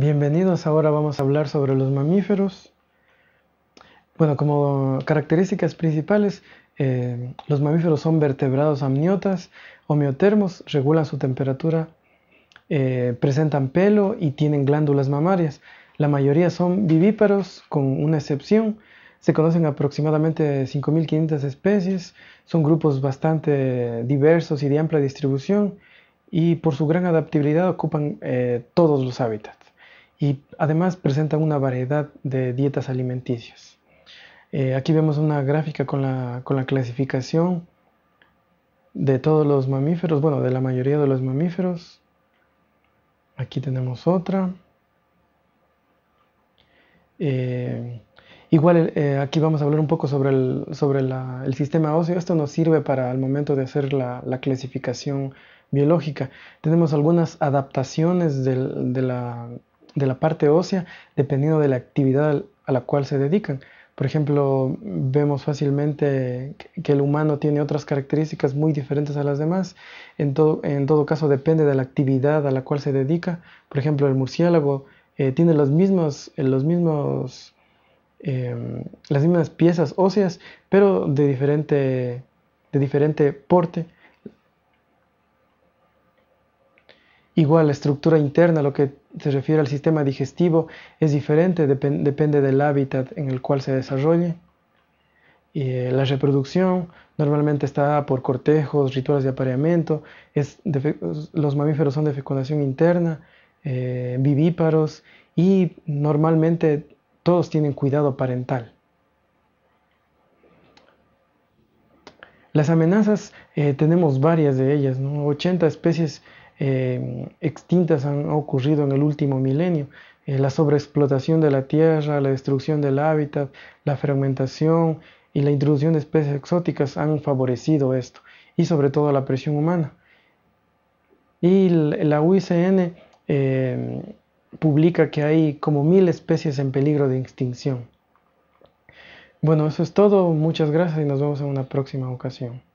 Bienvenidos, ahora vamos a hablar sobre los mamíferos. Bueno, como características principales, eh, los mamíferos son vertebrados amniotas, homeotermos, regulan su temperatura, eh, presentan pelo y tienen glándulas mamarias. La mayoría son vivíparos, con una excepción. Se conocen aproximadamente 5.500 especies, son grupos bastante diversos y de amplia distribución y por su gran adaptabilidad ocupan eh, todos los hábitats y además presenta una variedad de dietas alimenticias. Eh, aquí vemos una gráfica con la, con la clasificación de todos los mamíferos, bueno, de la mayoría de los mamíferos. Aquí tenemos otra. Eh, igual eh, aquí vamos a hablar un poco sobre, el, sobre el, sistema óseo. Esto nos sirve para el momento de hacer la, clasificación biológica. Tenemos algunas adaptaciones de, la, de la parte ósea dependiendo de la actividad a la cual se dedican. Por ejemplo, vemos fácilmente que el humano tiene otras características muy diferentes a las demás. En todo, en todo caso, depende de la actividad a la cual se dedica. Por ejemplo, el murciélago eh, tiene los mismos, eh, los mismos, em, las mismas piezas óseas, pero de diferente, de diferente porte. Igual la estructura interna, lo que se refiere al sistema digestivo, es diferente, depende del hábitat en el cual se desarrolle. Y, eh, la reproducción normalmente está por cortejos, rituales de apareamiento, es los mamíferos son de fecundación interna, eh, vivíparos y normalmente todos tienen cuidado parental. Las amenazas, eh, tenemos varias de ellas, 80 especies Em, extintas han ocurrido en el último milenio. Eh, la sobreexplotación de la tierra, la destrucción del hábitat, la fragmentación y la introducción de especies exóticas han favorecido esto, y sobre todo la presión humana. Y la UICN em, publica que hay como mil especies en peligro de extinción. Bueno, eso es todo. Muchas gracias y nos vemos en una próxima ocasión.